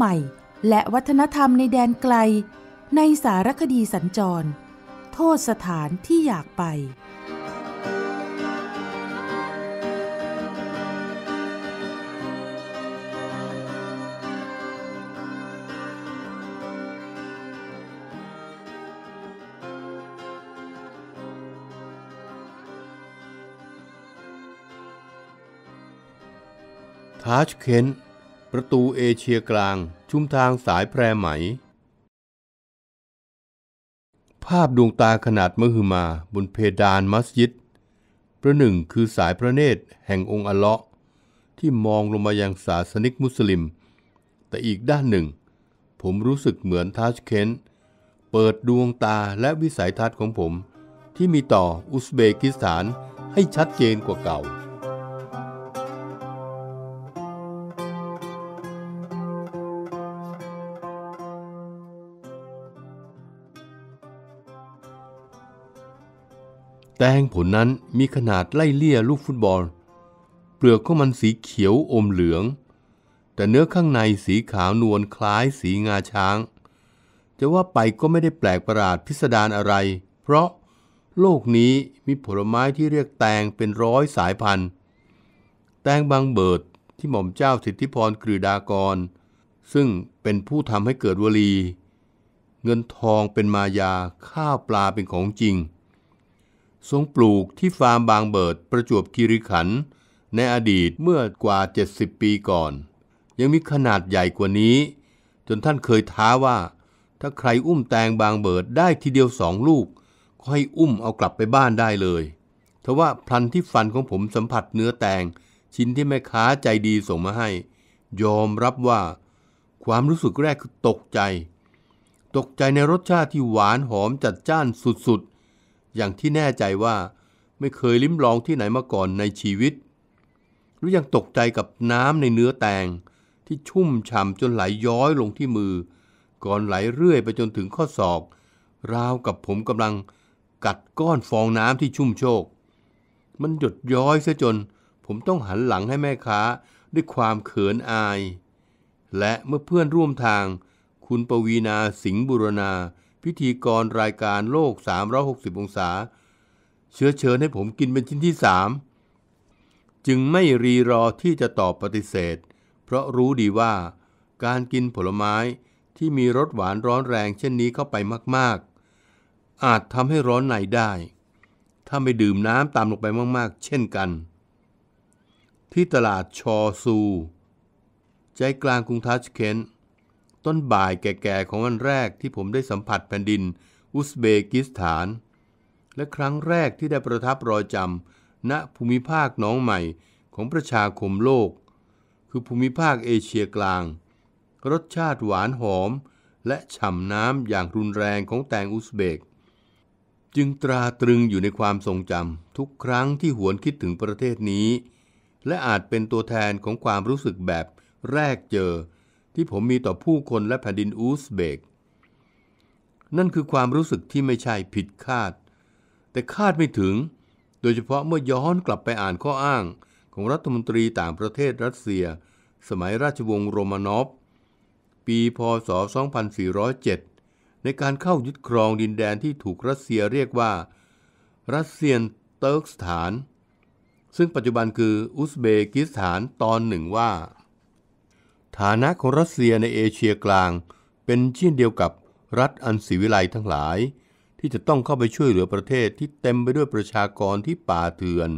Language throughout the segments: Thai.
ใหม่และวัฒนธรรมในแดนไกลในสารคดีสัญจร โทษสถานที่อยากไปทาชเคนประตูเอเชียกลางชุมทางสายแพรไหมภาพดวงตาขนาดมหึมาบนเพดานมัสยิดประหนึ่งคือสายพระเนตรแห่งองค์อเลาะที่มองลงมายังศาสนิกมุสลิม แต่อีกด้านหนึ่ง ผมรู้สึกเหมือนทัชเคนเปิดดวงตาและวิสัยทัศน์ของผม ที่มีต่ออุซเบกิสถานให้ชัดเจนกว่าเก่าแตงผลนั้นมีขนาดไล่เลี่ยลูกฟุตบอล เปลือกของมันสีเขียวอมเหลือง แต่เนื้อข้างในสีขาวนวลคล้ายสีงาช้าง จะว่าไปก็ไม่ได้แปลกประหลาดพิสดารอะไร เพราะโลกนี้มีผลไม้ที่เรียกแตงเป็นร้อยสายพันธุ์แตงบางเบิดที่หม่อมเจ้าสิทธิพรกฤดากร ซึ่งเป็นผู้ทำให้เกิดวลี เงินทองเป็นมายาข้าวปลาเป็นของจริงทรงปลูกที่ฟาร์มบางเบิดประจวบคีริขัน ในอดีตเมื่อกว่า 70 ปีก่อน ยังมีขนาดใหญ่กว่านี้ จนท่านเคยท้าว่า ถ้าใครอุ้มแตงบางเบิดได้ทีเดียวสองลูกก็ให้อุ้มเอากลับไปบ้านได้เลยทว่าพลันที่ฟันของผมสัมผัสเนื้อแตง ชิ้นที่แม่ค้าใจดีส่งมาให้ ยอมรับว่า ความรู้สึกแรกคือตกใจ ตกใจในรสชาติที่หวานหอมจัดจ้านสุดอย่างที่แน่ใจว่าไม่เคยลิ้มลองที่ไหนมาก่อนในชีวิตหรือยังตกใจกับน้ำในเนื้อแตงที่ชุ่มฉ่ำจนไหลยย้อยลงที่มือ ก่อนไหลเรื่อยไปจนถึงข้อศอก ราวกับผมกำลังกัดก้อนฟองน้ำที่ชุ่มโชกมันหยดย้อยซะจน ผมต้องหันหลังให้แม่ค้าด้วยความเขินอาย และเมื่อเพื่อนร่วมทางคุณปวีนาสิงห์บุรณาพิธีกรรายการโลก 360 องศา เชื้อเชิญให้ผมกินเป็นชิ้นที่สามจึงไม่รีรอที่จะตอบปฏิเสธ เพราะรู้ดีว่าการกินผลไม้ที่มีรสหวานร้อนแรงเช่นนี้เข้าไปมาก ๆ อาจทำให้ร้อนในได้ ถ้าไม่ดื่มน้ำตามลงไปมากๆ เช่นกัน ที่ตลาดชอซู ใจกลางกรุงทัชเคนต์ต้นบ่ายแก่ๆของวันแรกที่ผมได้สัมผัสแผ่นดินอุซเบกิสถาน และครั้งแรกที่ได้ประทับรอยจำ ณ ภูมิภาคน้องใหม่ของประชาคมโลก คือภูมิภาคเอเชียกลาง รสชาติหวานหอม และฉ่ำน้ำอย่างรุนแรงของแตงอุซเบก จึงตราตรึงอยู่ในความทรงจำทุกครั้งที่หวนคิดถึงประเทศนี้ และอาจเป็นตัวแทนของความรู้สึกแบบแรกเจอที่ผมมีต่อผู้คนและแผ่นดินอูซเบก นั่นคือความรู้สึกที่ไม่ใช่ผิดคาด แต่คาดไม่ถึงโดยเฉพาะเมื่อย้อนกลับไปอ่านข้ออ้างของรัฐมนตรีต่างประเทศรัสเซีย สมัยราชวงศ์โรมานอฟ ปีพศ2407 ในการเข้ายึดครองดินแดนที่ถูกรัสเซียเรียกว่า รัสเซียนเติร์กสถาน ซึ่งปัจจุบันคืออุซเบกิสถานตอนหนึ่งว่าฐานะของรัสเซียในเอเชียกลาง เป็นเช่นเดียวกับรัฐอันศิวิไลทั้งหลาย ที่จะต้องเข้าไปช่วยเหลือประเทศที่เต็มไปด้วยประชากรที่ป่าเถื่อน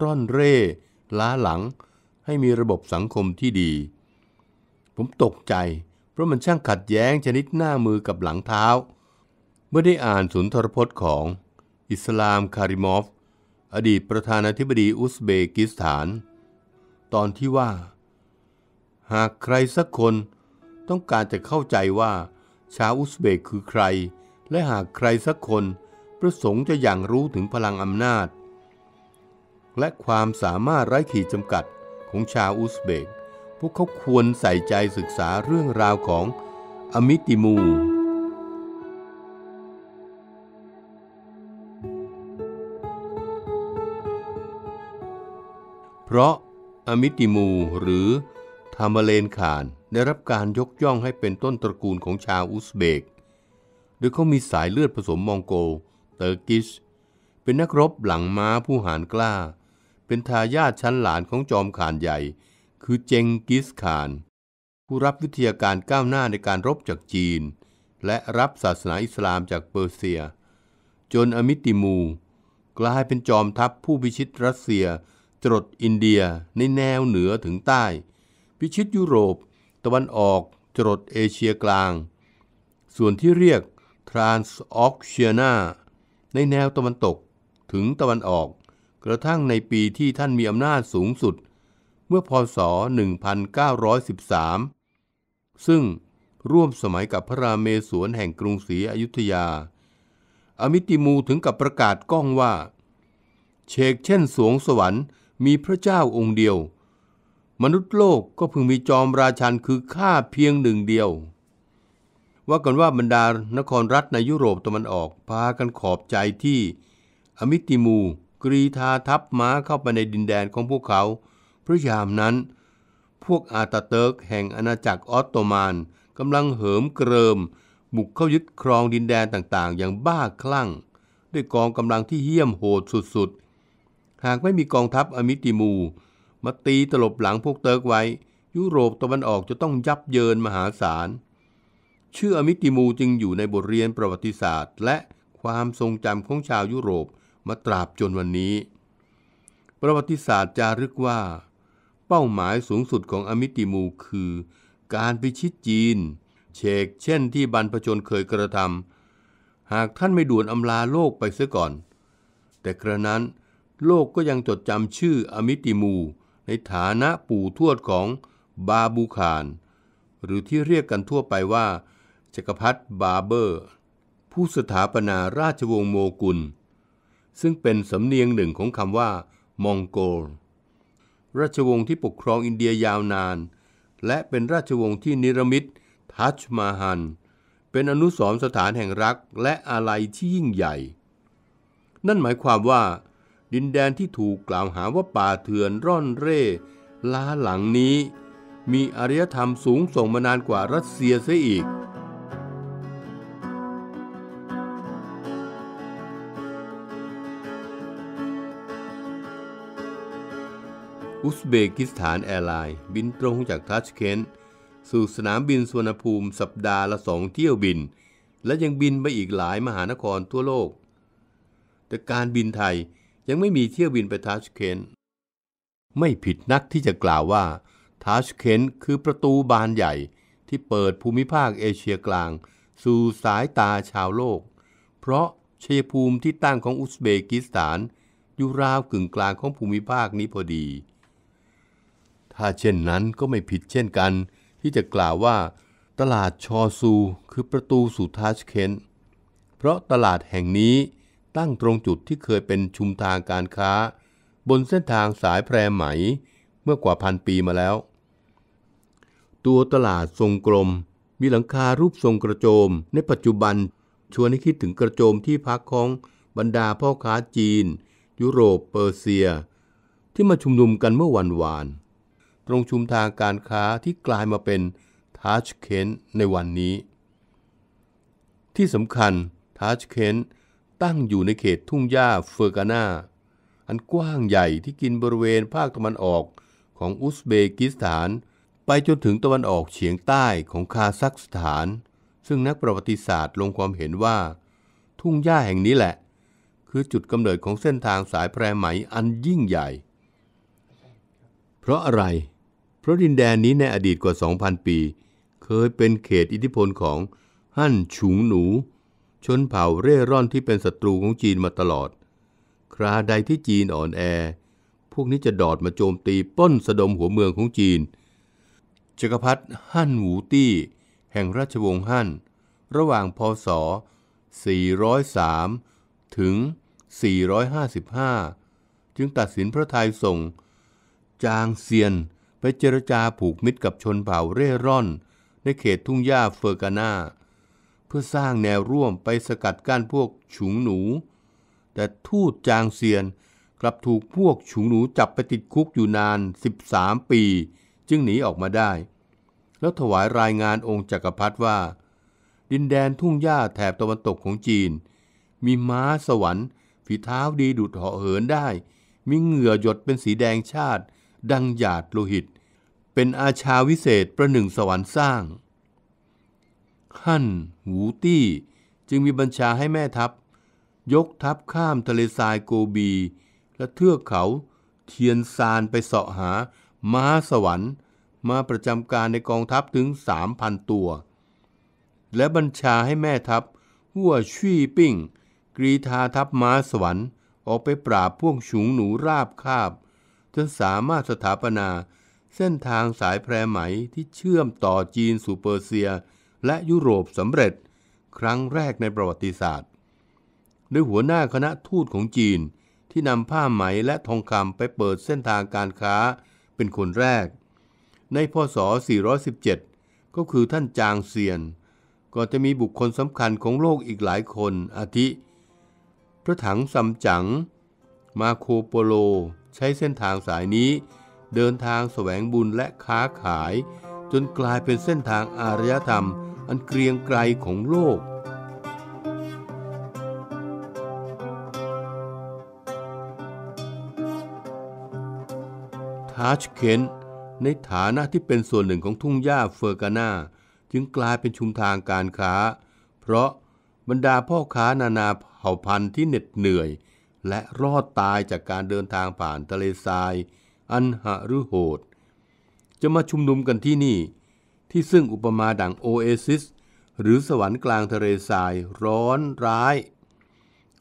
ร่อนเร่ ล้าหลังให้มีระบบสังคมที่ดี ผมตกใจ เพราะมันช่างขัดแย้งชนิดหน้ามือกับหลังเท้า เมื่อได้อ่านสุนทรพจน์ของอิสลามคาริมอฟ อดีตประธานาธิบดีอุซเบกิสถาน ตอนที่ว่าหากใครสักคนต้องการจะเข้าใจว่า ชาวอุซเบกคือใคร และหากใครสักคนประสงค์จะอย่างรู้ถึงพลังอำนาจ และความสามารถไร้ขีดจำกัดของชาวอุซเบกพวกเขาควรใส่ใจศึกษาเรื่องราวของอมิติมู เพราะอมิติมูหรือทามาเลนคานได้รับการยกย่องให้เป็นต้นตระกูลของชาวอุซเบก โดยเขามีสายเลือดผสมมองโกเตอร์กิชเป็นนักรบหลังม้าผู้หานกล้า เป็นทายาทชั้นหลานของจอมขานใหญ่ คือเจงกิสขาน ผู้รับวิทยาการก้าวหน้าในการรบจากจีน และรับศาสนาอิสลามจากเปอร์เซีย จนอมิติมู กลายเป็นจอมทัพผู้พิชิตรัสเซีย จรดอินเดียในแนวเหนือถึงใต้พิชิตยุโรปตะวันออกจรดเอเชียกลาง ส่วนที่เรียกทรานส์ออกเชียนาในแนวตะวันตกถึงตะวันออกกระทั่งในปีที่ท่านมีอำนาจสูงสุด เมื่อพศ1913 ซึ่งร่วมสมัยกับพระราเมศวรแห่งกรุงศรีอยุธยา อมิติมูถึงกับประกาศก้องว่า เชกเช่นสวงสวรรค์มีพระเจ้าองค์เดียวมนุษย์โลกก็พึงมีจอมราชันคือข้าเพียงหนึ่งเดียว ว่ากันว่าบรรดานครรัฐในยุโรปตะวันออกพากันขอบใจที่ อมิติมูกรีธาทัพม้าเข้าไปในดินแดนของพวกเขา พระยามนั้น พวกอาตาเติร์กแห่งอาณาจักรออตโตมันกำลังเหิมเกริมบุกเข้ายึดครองดินแดนต่างๆ อย่างบ้าคลั่ง ด้วยกองกำลังที่เหี้ยมโหดสุดๆหากไม่มีกองทัพอมิติมูมาตีตลบหลังพวกเติร์กไว้ยุโรปตะวันออกจะต้องยับเยินมหาศาล ชื่ออมิติมูจึงอยู่ในบทเรียนประวัติศาสตร์ และความทรงจำของชาวยุโรปมาตราบจนวันนี้ ประวัติศาสตร์จารึกว่า เป้าหมายสูงสุดของอมิติมูคือการพิชิตจีนเชกเช่นที่บรรพชนเคยกระทำหากท่านไม่ด่วนอำลาโลกไปเสียก่อน แต่กระนั้นโลกก็ยังจดจำชื่ออมิติมูในฐานะปู่ทวดของบาบูคานหรือที่เรียกกันทั่วไปว่า จักรพรรดิบาเบอร์ ผู้สถาปนาราชวงศ์โมกุล ซึ่งเป็นสำเนียงหนึ่งของคำว่า มองโกล ราชวงศ์ที่ปกครองอินเดียยาวนาน และเป็นราชวงศ์ที่นิรมิตทัชมาฮัน เป็นอนุสรสถานแห่งรักและอาลัยที่ยิ่งใหญ่ นั่นหมายความว่าดินแดนที่ถูกกล่าวหาว่าป่าเถื่อนร่อนเร่ ล้าหลังนี้มีอารยธรรมสูงส่งมานานกว่ารัสเซียเสียอีก อุซเบกิสถานแอร์ไลน์บินตรงจากทัชเคนสู่สนามบินสุวรรณภูมิสัปดาห์ละสองเที่ยวบิน และยังบินไปอีกหลายมหานครทั่วโลก แต่การบินไทยยังไม่มีเที่ยวบินไปทัชเคน ไม่ผิดนักที่จะกล่าวว่าทัชเคนคือประตูบานใหญ่ที่เปิดภูมิภาคเอเชียกลาง สู่สายตาชาวโลก เพราะเชยภูมิที่ตั้งของอุซเบกิสถานอยู่ราวกึ่งกลางของภูมิภาคนี้พอดี ถ้าเช่นนั้นก็ไม่ผิดเช่นกัน ที่จะกล่าวว่าตลาดชอซู คือประตูสู่ทัชเคน เพราะตลาดแห่งนี้ตั้งตรงจุดที่เคยเป็นชุมทางการค้าบนเส้นทางสายแพรไหมเมื่อกว่าพันปีมาแล้ว ตัวตลาดทรงกลมมีหลังคารูปทรงกระโจมในปัจจุบันชวนให้คิดถึงกระโจมที่พักของ บรรดาพ่อค้าจีน ยุโรปเปอร์เซีย ที่มาชุมนุมกันเมื่อวันวาน ตรงชุมทางการค้าที่กลายมาเป็นทัชเคนในวันนี้ที่สำคัญทัชเคนตั้งอยู่ในเขตทุ่งหญ้าเฟอร์กานา อันกว้างใหญ่ที่กินบริเวณภาคตะวันออกของอุซเบกิสถานไปจนถึงตะวันออกเฉียงใต้ของคาซัคสถาน ซึ่งนักประวัติศาสตร์ลงความเห็นว่าทุ่งหญ้าแห่งนี้แหละ คือจุดกำเนิดของเส้นทางสายแพรไหมอันยิ่งใหญ่ เพราะอะไร เพราะดินแดนนี้ในอดีตกว่า 2,000 ปี เคยเป็นเขตอิทธิพลของฮั่นฉุงหนูชนเผ่าเร่ร่อนที่เป็นศัตรูของจีนมาตลอด คราใดที่จีนอ่อนแอ พวกนี้จะดอดมาโจมตีป้นสะดมหัวเมืองของจีน จักรพรรดิฮั่นหูตี้ แห่งราชวงศ์ฮั่น ระหว่างพศ403ถึง455 จึงตัดสินพระทัยส่งจางเซียนไปเจรจาผูกมิตรกับชนเผ่าเร่ร่อน ในเขตทุ่งหญ้าเฟอร์กานาพื่อสร้างแนวร่วมไปสกัดกั้นพวกฉุงหนู แต่ทูตจางเซียนกลับถูกพวกฉุงหนูจับไปติดคุกอยู่นาน 13 ปี จึงหนีออกมาได้ แล้วถวายรายงานองค์จักรพรรดิว่า ดินแดนทุ่งหญ้าแถบตะวันตกของจีน มีม้าสวรรค์ ฝีเท้าดีดุดเหาะเหินได้ มีเหงื่อหยดเป็นสีแดงชาติ ดังหยาดโลหิต เป็นอาชาวิเศษประหนึ่งสวรรค์สร้างขั้นหูตี้ จึงมีบัญชาให้แม่ทัพยกทัพข้ามทะเลทรายโกบี และเทือกเขาเทียนซานไปเสาะหา ม้าสวรรค์ มาประจำการในกองทัพถึงสามพันตัว และบัญชาให้แม่ทัพหัวชี่ปิ้งกรีธาทัพม้าสวรรค์ออกไปปราบพวกฉุงหนูราบคาบ จนสามารถสถาปนา เส้นทางสายแพรไหมที่เชื่อมต่อจีนสู่เปอร์เซียและยุโรปสำเร็จครั้งแรกในประวัติศาสตร์โดยหัวหน้าคณะทูตของจีนที่นำผ้าไหมและทองคำไปเปิดเส้นทางการค้าเป็นคนแรก ในพศ 417 ก็คือท่านจางเซียน ก็จะมีบุคคลสำคัญของโลกอีกหลายคนอาทิ พระถังซัมจั๋ง มาโคโปโล ใช้เส้นทางสายนี้ เดินทางแสวงบุญและค้าขายจนกลายเป็นเส้นทางอารยธรรมอันเกรียงไกรของโลก ทาชเคน ในฐานะที่เป็นส่วนหนึ่งของทุ่งหญ้าเฟอร์กานา จึงกลายเป็นชุมทางการค้า เพราะบรรดาพ่อค้านานาเผ่าพันธุ์ที่เหน็ดเหนื่อย และรอดตายจากการเดินทางผ่านทะเลทรายอันหฤโหด จะมาชุมนุมกันที่นี่ที่ซึ่งอุปมาดังโอเอซิสหรือสวรรค์กลางทะเลทรายร้อนร้าย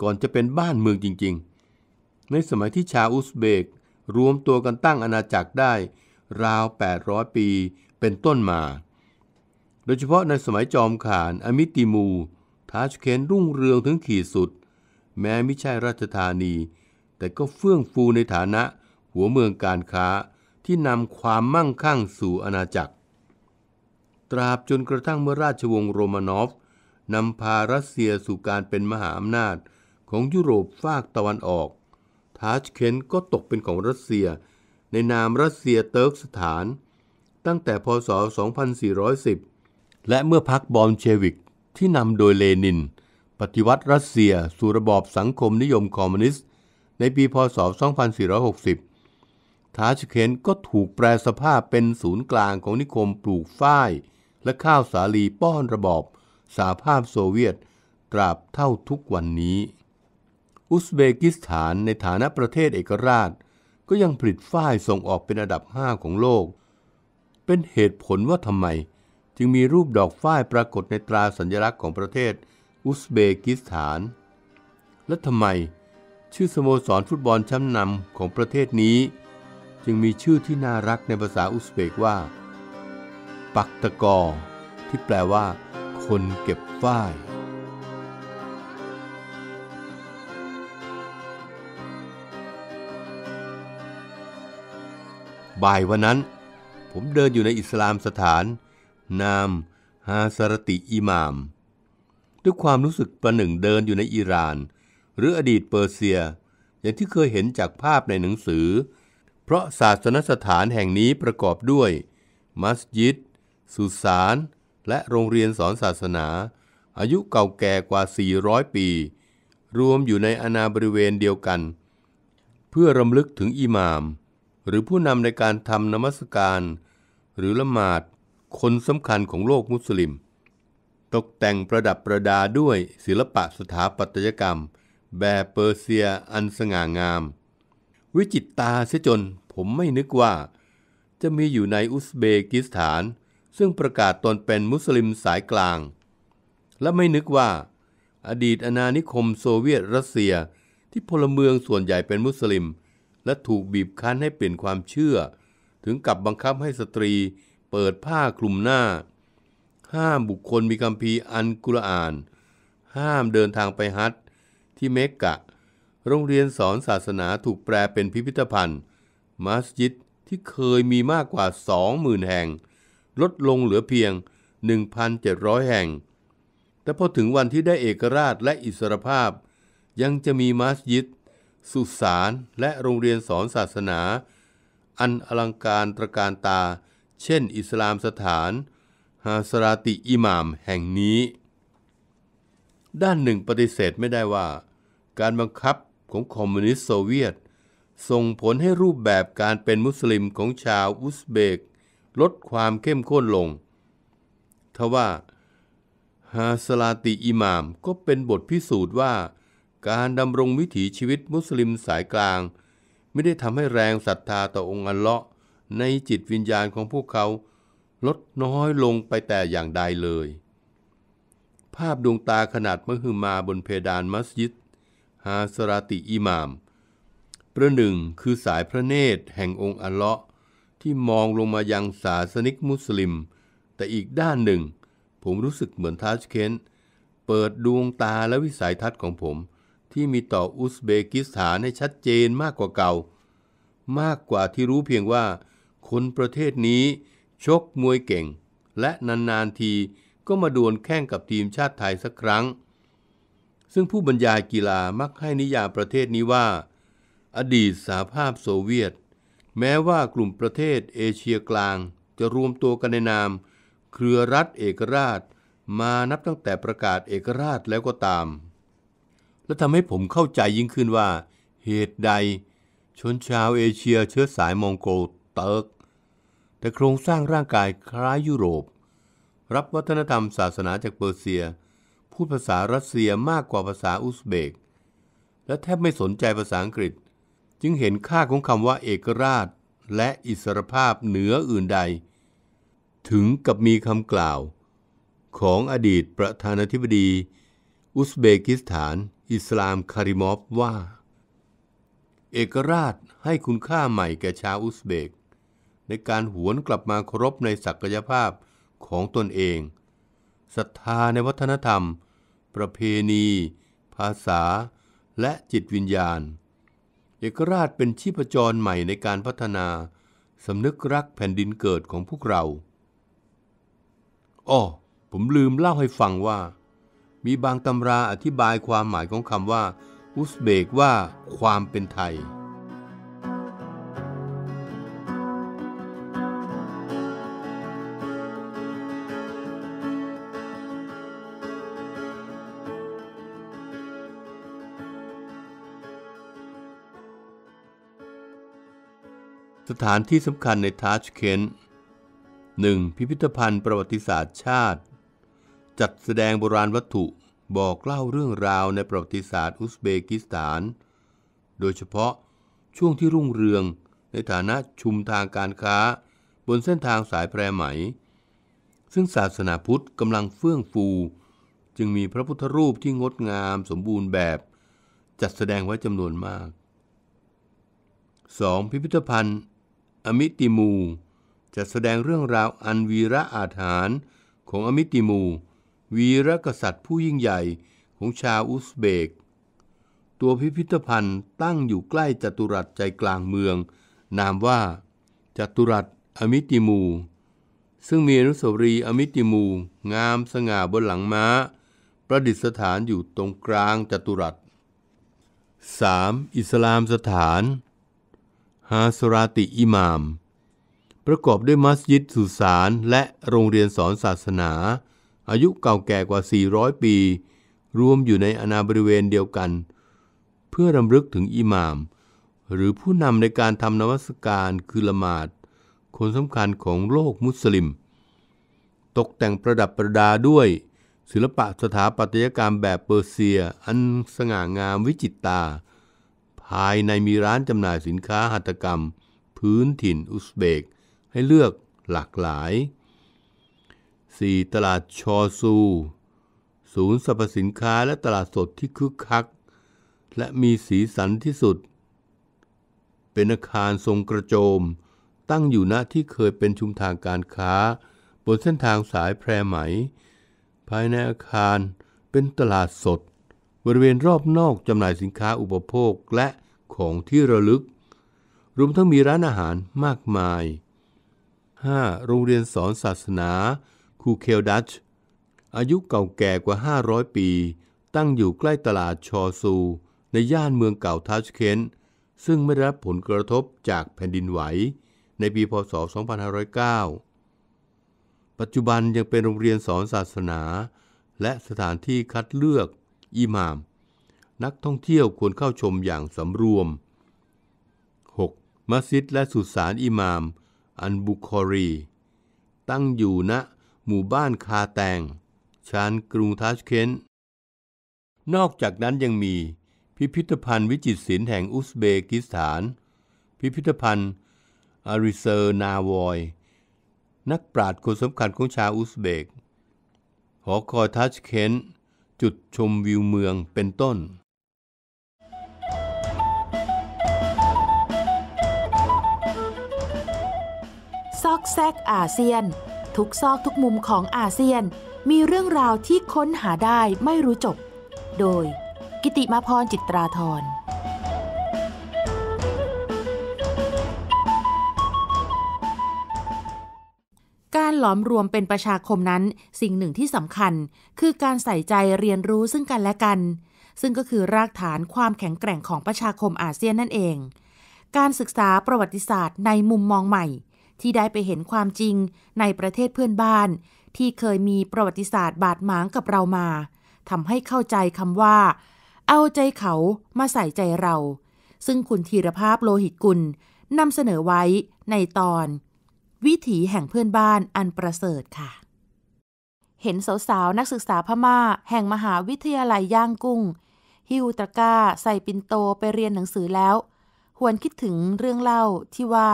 ก่อนจะเป็นบ้านเมืองจริงๆ ในสมัยที่ชาวอุซเบกรวมตัวกันตั้งอาณาจักรได้ราว 800 ปีเป็นต้นมา โดยเฉพาะในสมัยจอมข่านอมิติมูทาชเคนรุ่งเรืองถึงขีดสุด แม้ไม่ใช่ราชธานีแต่ก็เฟื่องฟูในฐานะหัวเมืองการค้าที่นำความมั่งคั่งสู่อาณาจักรตราบจนกระทั่งเมื่อราชวงศ์โรมานอฟนำพารัสเซียสู่การเป็นมหาอำนาจของยุโรปฝากตะวันออก ทาชเคนก็ตกเป็นของรัสเซีย ในนามรัสเซียเติร์กสถานตั้งแต่พศ 2410 และเมื่อพักบอลเชวิกที่นำโดยเลนิน ปฏิวัติรัสเซียสู่ระบอบสังคมนิยมคอมมิวนิสต์ ในปีพศ 2460 ทาชเคนก็ถูกแปลสภาพเป็นศูนย์กลางของนิคมปลูกฝ้ายและข้าวสาลีป้อนระบอบสหภาพโซเวียตตราบเท่าทุกวันนี้ อุซเบกิสถานในฐานะประเทศเอกราช ก็ยังผลิตฝ้ายส่งออกเป็นอันดับ 5 ของโลก เป็นเหตุผลว่าทำไมจึงมีรูปดอกฝ้ายปรากฏในตราสัญลักษณ์ของประเทศอุซเบกิสถาน และทำไม ชื่อสโมสรฟุตบอลชั้นนำของประเทศนี้ จึงมีชื่อที่น่ารักในภาษาอุซเบกว่าปักตะกอที่แปลว่า คนเก็บฝ้ายบ่ายวันนั้น ผมเดินอยู่ในอิสลามสถาน นามฮาสรติอิหมาม ด้วยความรู้สึกประหนึ่งเดินอยู่ในอิหร่าน หรืออดีตเปอร์เซีย อย่างที่เคยเห็นจากภาพในหนังสือ เพราะศาสนสถานแห่งนี้ประกอบด้วย มัสยิดสุสานและโรงเรียนสอนศาสนา อายุเก่าแก่กว่า 400 ปี รวมอยู่ในอนาบริเวณเดียวกัน เพื่อรำลึกถึงอิหมาม หรือผู้นำในการทำนมัสการ หรือละหมาดคนสำคัญของโลกมุสลิม ตกแต่งประดับประดาด้วยศิลปะสถาปัตยกรรม แบบเปอร์เซียอันสง่างาม วิจิตตาเสียจน ผมไม่นึกว่า จะมีอยู่ในอุซเบกิสถานซึ่งประกาศตนเป็นมุสลิมสายกลาง และไม่นึกว่า อดีตอาณานิคมโซเวียตรัสเซียที่พลเมืองส่วนใหญ่เป็นมุสลิม และถูกบีบคั้นให้เปลี่ยนความเชื่อ ถึงกับบังคับให้สตรีเปิดผ้าคลุมหน้า ห้ามบุคคลมีคำพีอันกุรอาน ห้ามเดินทางไปฮัทที่เมกกะ โรงเรียนสอนศาสนาถูกแปลเป็นพิพิธภัณฑ์มัสยิดที่เคยมีมากกว่า20,000 แห่งลดลงเหลือเพียง 1,700 แห่ง แต่พอถึงวันที่ได้เอกราชและอิสรภาพ ยังจะมีมัสยิด สุสาน และโรงเรียนสอนศาสนา อันอลังการตระการตา เช่น อิสลามสถาน ฮาสราติอิหมามแห่งนี้ ด้านหนึ่งปฏิเสธไม่ได้ว่า การบังคับของคอมมิวนิสต์โซเวียต ส่งผลให้รูปแบบการเป็นมุสลิมของชาวอุซเบกลดความเข้มข้นลง ทว่าฮาสลาติอิหมามก็เป็นบทพิสูจน์ว่า การดำรงวิถีชีวิตมุสลิมสายกลาง ไม่ได้ทำให้แรงศรัทธาต่อองค์อัลเลาะห์ในจิตวิญญาณของพวกเขา ลดน้อยลงไปแต่อย่างใดเลย ภาพดวงตาขนาดมหึมาบนเพดานมัสยิดฮาสราติอิหมาม ประหนึ่งคือสายพระเนตรแห่งองค์อัลเลาะห์ที่มองลงมายังศาสนิกมุสลิม แต่อีกด้านหนึ่ง ผมรู้สึกเหมือนทัชเคน เปิดดวงตาและวิสัยทัศน์ของผมที่มีต่ออุซเบกิสถานให้ชัดเจนมากกว่าเก่า มากกว่าที่รู้เพียงว่า คนประเทศนี้ชกมวยเก่ง และนานๆทีก็มาดวลแข่งกับทีมชาติไทยสักครั้ง ซึ่งผู้บรรยายกีฬามักให้นิยามประเทศนี้ว่า อดีตสหภาพโซเวียตแม้ว่ากลุ่มประเทศเอเชียกลางจะรวมตัวกันในนาม เครือรัฐเอกราช มานับตั้งแต่ประกาศเอกราชแล้วก็ตาม และทำให้ผมเข้าใจยิ่งขึ้นว่า เหตุใดชนชาวเอเชียเชื้อสายมองโกลเติร์กแต่โครงสร้างร่างกายคล้ายยุโรป รับวัฒนธรรมศาสนาจากเปอร์เซีย พูดภาษารัสเซียมากกว่าภาษาอุซเบก และแทบไม่สนใจภาษาอังกฤษจึงเห็นค่าของคำว่าเอกราชและอิสรภาพเหนืออื่นใด ถึงกับมีคำกล่าวของอดีตประธานาธิบดีอุซเบกิสถานอิสลามคาริมอฟว่า เอกราชให้คุณค่าใหม่แก่ชาวอุซเบก ในการหวนกลับมาเคารพในศักยภาพของตนเองศรัทธาในวัฒนธรรม ประเพณี ภาษา และจิตวิญญาณเอกราชเป็นชีพจรใหม่ในการพัฒนาสำนึกรักแผ่นดินเกิดของพวกเราอ้อผมลืมเล่าให้ฟังว่า มีบางตำราอธิบายความหมายของคำว่า อุสเบกว่าความเป็นไทยถานที่สำคัญในทาชเคนึ่ 1. พิพิธภัณฑ์ประวัติศาสตร์ชาติ จัดแสดงโบราณวัตถุ บอกเล่าเรื่องราวในประวัติศาสตร์อุซเบกิสถาน โดยเฉพาะช่วงที่รุ่งเรืองในฐานะชุมทางการค้าบนเส้นทางสายแพรไหม ซึ่งศาสนาพุทธกำลังเฟื่องฟู จึงมีพระพุทธรูปที่งดงามสมบูรณ์แบบ จัดแสดงไว้จำนวนมาก 2. พิพิธภัณฑ์อมิติมูจะแสดงเรื่องราวอันวีระอาถารพ์ของอมิติมู วีรกษัตริย์ผู้ยิ่งใหญ่ของชาวอุซเบก ตัวพิพิธภัณฑ์ตั้งอยู่ใกล้จัตุรัสใจกลางเมือง นามว่าจัตุรัสอมิติมู ซึ่งมีอนุสาวรีย์อมิติมูงามสง่าบนหลังม้า ประดิษฐานอยู่ตรงกลางจัตุรัส 3. อิสลามสถานฮาสราติอิหมาม ประกอบด้วยมัสยิดสุสานและโรงเรียนสอนศาสนา อายุเก่าแก่กว่า 400 ปีรวมอยู่ในอนาบริเวณเดียวกัน เพื่อรำลึกถึงอิหมาม หรือผู้นำในการทำนวัสการคือละหมาดคนสำคัญของโลกมุสลิม ตกแต่งประดับประดาด้วย ศิลปะสถาปัตยกรรมแบบเปอร์เซียอันสง่างามวิจิตตาภายในมีร้านจำหน่ายสินค้าหัตถกรรม พื้นถิ่นอุซเบก ให้เลือกหลากหลาย 4. ตลาดชอซูศูนย์สรรพสินค้าและตลาดสดที่คึกคักและมีสีสันที่สุด เป็นอาคารทรงกระโจม ตั้งอยู่ณที่เคยเป็นชุมทางการค้าบนเส้นทางสายแพรไหมภายในอาคารเป็นตลาดสด บริเวณรอบนอกจำหน่ายสินค้าอุปโภคและของที่ระลึกรวมทั้งมีร้านอาหารมากมาย 5. โรงเรียนสอนศาสนาคูเคลดัชอายุเก่าแก่กว่า 500 ปี ตั้งอยู่ใกล้ตลาดชอซูในย่านเมืองเก่าทัชเคนซึ่งไม่รับผลกระทบจากแผ่นดินไหว ในปีพศ2509 ปัจจุบันยังเป็นโรงเรียนสอนศาสนา และสถานที่คัดเลือก อิหม่ามนักท่องเที่ยวควรเข้าชมอย่างสำรวม 6. มัสยิดและสุสานอิหมามอันบุคอรี ตั้งอยู่ณนะหมู่บ้านคาแตง ชานกรุงทัชเคนนอกจากนั้นยังมีพิพิธภัณฑ์วิจิตรศิลป์แห่งอุซเบกิสถาน พิพิธภัณฑ์อาริเซอร์นาวอย นักปราชญ์คนสำคัญของชาวอุซเบก หอคอยทัชเคนจุดชมวิวเมืองเป็นต้นอกแซกอาเซียนทุกซอกทุกมุมของอาเซียน มีเรื่องราวที่ค้นหาได้ไม่รู้จบ โดย กิติมาพรจิตราธรการหลอมรวมเป็นประชาคมนั้นสิ่งหนึ่งที่สำคัญคือการใส่ใจเรียนรู้ซึ่งกันและกัน ซึ่งก็คือรากฐานความแข็งแกร่งของประชาคมอาเซียนนั่นเอง การศึกษาประวัติศาสตร์ในมุมมองใหม่ที่ได้ไปเห็นความจริงในประเทศเพื่อนบ้าน ที่เคยมีประวัติศาสตร์บาดหมางกับเรามาทำให้เข้าใจคำว่า เอาใจเขามาใส่ใจเรา ซึ่งคุณธีรภาพโลหิตกุลนำเสนอไว้ในตอน วิถีแห่งเพื่อนบ้านอันประเสริฐค่ะ เห็นสาวๆนักศึกษาพม่าแห่งมหาวิทยาลัยย่างกุ้ง ฮิวตะก้าใส่ปินโตไปเรียนหนังสือแล้วหวนคิดถึงเรื่องเล่าที่ว่า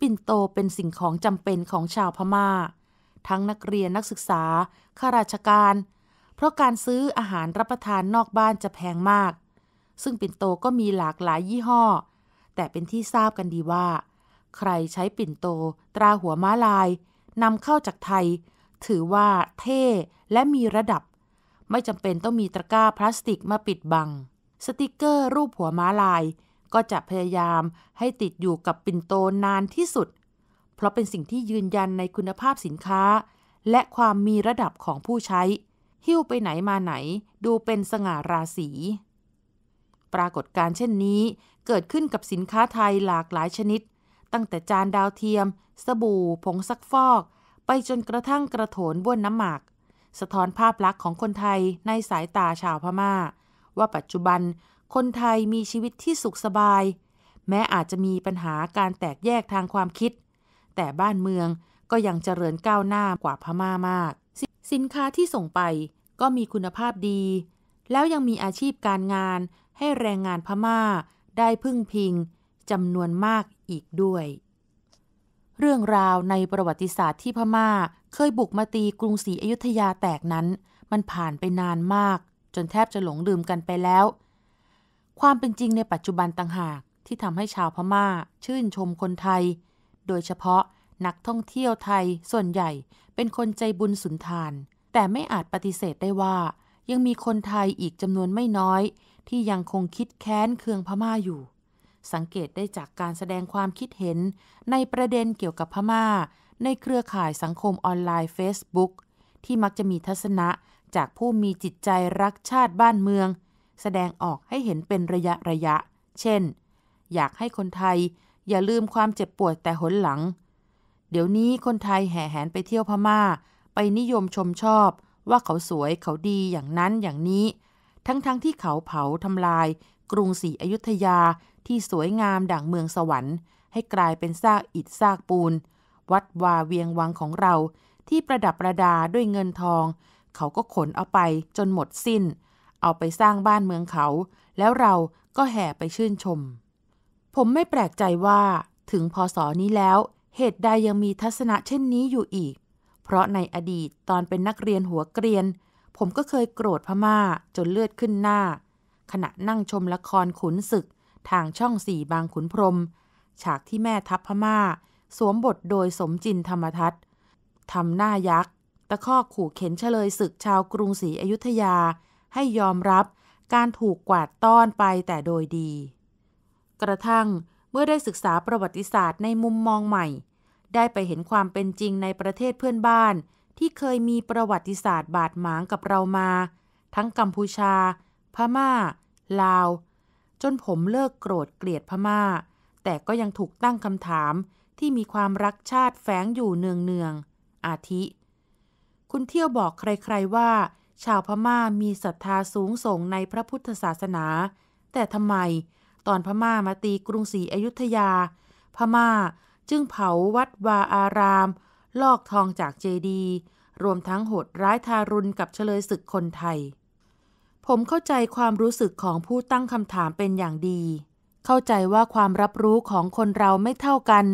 ปิ่นโตเป็นสิ่งของจำเป็นของชาวพมา่า ทั้งนักเรียนนักศึกษาข้าราชการ เพราะการซื้ออาหารรับประทานนอกบ้านจะแพงมาก ซึ่งปิ่นโตก็มีหลากหลายยี่ห้อ แต่เป็นที่ทราบกันดีว่า ใครใช้ปิ่นโต ตราหัวม้าลายนำเข้าจากไทย ถือว่าเท่และมีระดับ ไม่จำเป็นต้องมีตะกร้าพลาสติกมาปิดบัง สติกเกอร์รูปหัวม้าลายก็จะพยายามให้ติดอยู่กับปิ่นโตนานที่สุด เพราะเป็นสิ่งที่ยืนยันในคุณภาพสินค้า และความมีระดับของผู้ใช้ หิ้วไปไหนมาไหน ดูเป็นสง่าราศี ปรากฏการเช่นนี้ เกิดขึ้นกับสินค้าไทยหลากหลายชนิด ตั้งแต่จานดาวเทียม สบู่ ผงซักฟอก ไปจนกระทั่งกระโถนบ้วนน้ำหมากสะท้อนภาพลักษณ์ของคนไทยในสายตาชาวพมา่า ว่าปัจจุบันคนไทยมีชีวิตที่สุขสบาย แม้อาจจะมีปัญหาการแตกแยกทางความคิด แต่บ้านเมืองก็ยังเจริญก้าวหน้ากว่าพม่ามาก สินค้าที่ส่งไปก็มีคุณภาพดี แล้วยังมีอาชีพการงานให้แรงงานพม่าได้พึ่งพิงจำนวนมากอีกด้วย เรื่องราวในประวัติศาสตร์ที่พม่าเคยบุกมาตีกรุงศรีอยุธยาแตกนั้น มันผ่านไปนานมาก จนแทบจะหลงลืมกันไปแล้วความเป็นจริงในปัจจุบันต่างหากที่ทำให้ชาวพม่า ชื่นชมคนไทย โดยเฉพาะ นักท่องเที่ยวไทยส่วนใหญ่เป็นคนใจบุญสุนทาน แต่ไม่อาจปฏิเสธได้ว่า ยังมีคนไทยอีกจำนวนไม่น้อยที่ยังคงคิดแค้นเคืองพม่าอยู่ สังเกตได้จากการแสดงความคิดเห็น ในประเด็นเกี่ยวกับพม่า ในเครือข่ายสังคมออนไลน์ Facebook ที่มักจะมีทัศนะจากผู้มีจิตใจรักชาติบ้านเมืองแสดงออกให้เห็นเป็นระยะระยะ เช่น อยากให้คนไทยอย่าลืมความเจ็บปวดแต่หนหลัง เดี๋ยวนี้คนไทยแห่แหนไปเที่ยวพมา่า ไปนิยมชมชอบ ว่าเขาสวยเขาดีอย่างนั้นอย่างนี้ ทั้งๆทที่เขาเผาทำลาย กรุงศรีอยุธยาที่สวยงามดั่งเมืองสวรรค์ ให้กลายเป็นซากอิฐซากปูน วัดวาเวียงวังของเรา ที่ประดับประดาด้วยเงินทอง เขาก็ขนเอาไปจนหมดสิน้นเอาไปสร้างบ้านเมืองเขา แล้วเราก็แห่ไปชื่นชม ผมไม่แปลกใจว่า ถึงพศนี้แล้วเหตุใดยังมีทัศนะเช่นนี้อยู่อีก เพราะในอดีตตอนเป็นนักเรียนหัวเกรียน ผมก็เคยโกรธพม่าจนเลือดขึ้นหน้า ขณะนั่งชมละครขุนศึกทางช่องสี่บางขุนพรม ฉากที่แม่ทัพพม่า สวมบทโดยสมจินธรรมทัตทำหน้ายักษ์ตะคอกขู่เข็นเฉลยศึกชาวกรุงศรีอยุธยาให้ยอมรับการถูกกวาดต้อนไปแต่โดยดี กระทั่งเมื่อได้ศึกษาประวัติศาสตร์ในมุมมองใหม่ ได้ไปเห็นความเป็นจริงในประเทศเพื่อนบ้าน ที่เคยมีประวัติศาสตร์บาดหมางกับเรามา ทั้งกัมพูชา พมา่าลาว จนผมเลิกโกรธเกลียดพมา่า แต่ก็ยังถูกตั้งคำถามที่มีความรักชาติแฝงอยู่เนืองๆออาทิ คุณเที่ยวบอกใคร ๆว่าชาวพม่ามีศรัทธาสูง ส่งในพระพุทธศาสนา แต่ทำไมตอนพม่ามาตีกรุงศรีอยุธยา พม่าจึงเผาวัดวาอาราม ลอกทองจากเจดี รวมทั้งโหดร้ายทารุณกับเฉลยศึกคนไทย ผมเข้าใจความรู้สึกของผู้ตั้งคำถามเป็นอย่างดี เข้าใจว่าความรับรู้ของคนเราไม่เท่ากัน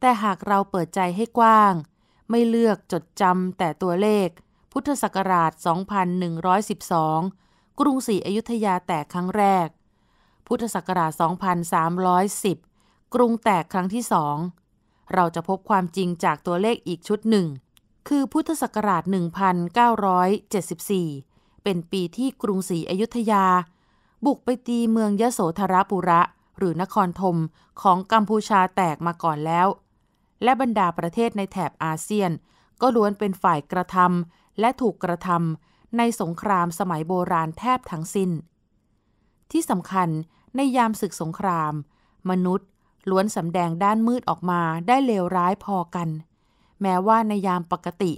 แต่หากเราเปิดใจให้กว้าง ไม่เลือกจดจำแต่ตัวเลขพุทธศักราช 2112 กรุงศรีอยุธยาแตกครั้งแรก พุทธศักราช 2310 กรุงแตกครั้งที่สอง เราจะพบความจริงจากตัวเลขอีกชุดหนึ่ง คือพุทธศักราช 1974 เป็นปีที่กรุงศรีอยุธยา บุกไปตีเมืองยโสธรปุระหรือนครธมของกัมพูชาแตกมาก่อนแล้ว และบรรดาประเทศในแถบอาเซียน ก็ล้วนเป็นฝ่ายกระทำและถูกกระทำในสงครามสมัยโบราณแทบทั้งสิน้น ที่สำคัญในยามศึกสงคราม มนุษย์ล้วนสำแดงด้านมืดออกมาได้เลวร้ายพอกัน แม้ว่าในยามปกติ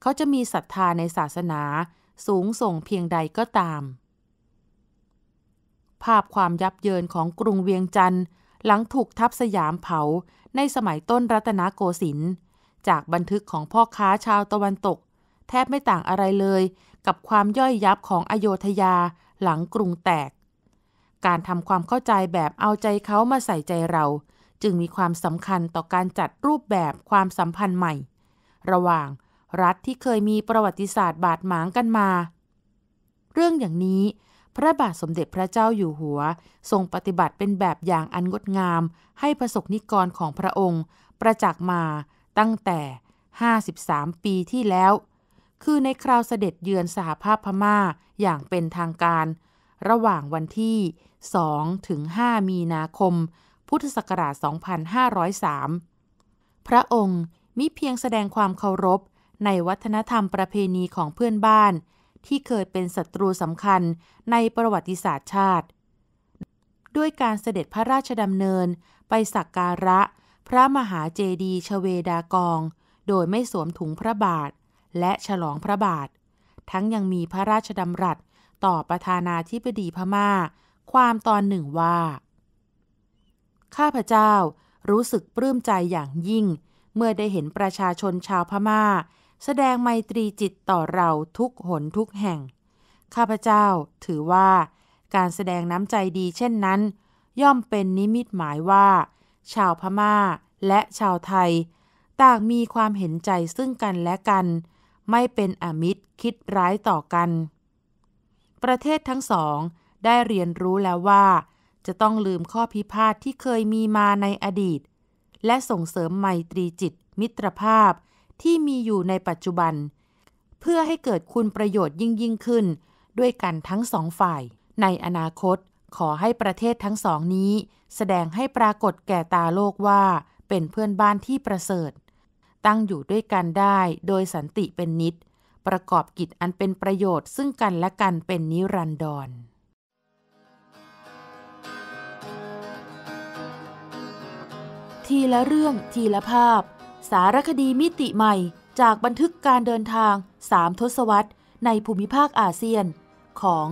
เขาจะมีศรัทธาในศาสนาสูงส่งเพียงใดก็ตาม ภาพความยับเยินของกรุงเวียงจันทร์หลังถูกทับสยามเผาในสมัยต้นรัตนโกสินทร์จากบันทึกของพ่อค้าชาวตะวันตกแทบไม่ต่างอะไรเลยกับความย่อยยับของอโยธยาหลังกรุงแตก การทำความเข้าใจแบบเอาใจเขามาใส่ใจเรา จึงมีความสำคัญต่อการจัดรูปแบบความสัมพันธ์ใหม่ ระหว่างรัฐที่เคยมีประวัติศาสตร์บาดหมางกันมา เรื่องอย่างนี้ พระบาทสมเด็จพระเจ้าอยู่หัว ทรงปฏิบัติเป็นแบบอย่างอันงดงาม ให้ประสบนิกรของพระองค์ ประจักษ์มาตั้งแต่53ปีที่แล้วคือในคราวเสด็จเยือนสหภาพพม่าอย่างเป็นทางการ ระหว่างวันที่ 2 ถึง 5 มีนาคม พุทธศักราช 2503 พระองค์มิเพียงแสดงความเคารพในวัฒนธรรมประเพณีของเพื่อนบ้าน ที่เคยเป็นศัตรูสำคัญในประวัติศาสตร์ชาติ ด้วยการเสด็จพระราชดำเนินไปสักการะพระมหาเจดีย์ชเวดากอง โดยไม่สวมถุงพระบาทและฉลองพระบาท ทั้งยังมีพระราชดำรัสต่อประธานาธิบดีพมา่า ความตอนหนึ่งว่า ข้าพเจ้ารู้สึกปลื้มใจอย่างยิ่ง เมื่อได้เห็นประชาชนชาวพมา่า แสดงไมตรีจิตต่อเราทุกหนทุกแห่ง ข้าพเจ้าถือว่า การแสดงน้ำใจดีเช่นนั้น ย่อมเป็นนิมิตหมายว่า ชาวพมา่าและชาวไทยต่างมีความเห็นใจซึ่งกันและกันไม่เป็นอมิตรคิดร้ายต่อกัน ประเทศทั้งสองได้เรียนรู้แล้วว่า จะต้องลืมข้อพิพาทที่เคยมีมาในอดีต และส่งเสริมไมตรีจิตมิตรภาพ ที่มีอยู่ในปัจจุบัน เพื่อให้เกิดคุณประโยชน์ยิ่งยิ่งขึ้น ด้วยกันทั้งสองฝ่าย ในอนาคต ขอให้ประเทศทั้งสองนี้ แสดงให้ปรากฏแก่ตาโลกว่าเป็นเพื่อนบ้านที่ประเสริฐตั้งอยู่ด้วยกันได้โดยสันติเป็นนิดประกอบกิจอันเป็นประโยชน์ซึ่งกันและกันเป็นนิรันดร ทีละเรื่องทีละภาพ สารคดีมิติใหม่จากบันทึกการเดินทางสามทศวรรษในภูมิภาคอาเซียน ของ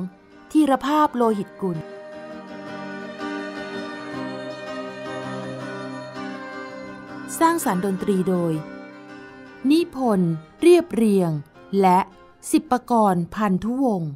ทีรภาพโลหิตกุล สร้างสารรค์ดนตรีโดยนิพนธ์เรียบเรียง และสิบประกรพันธุวงศ์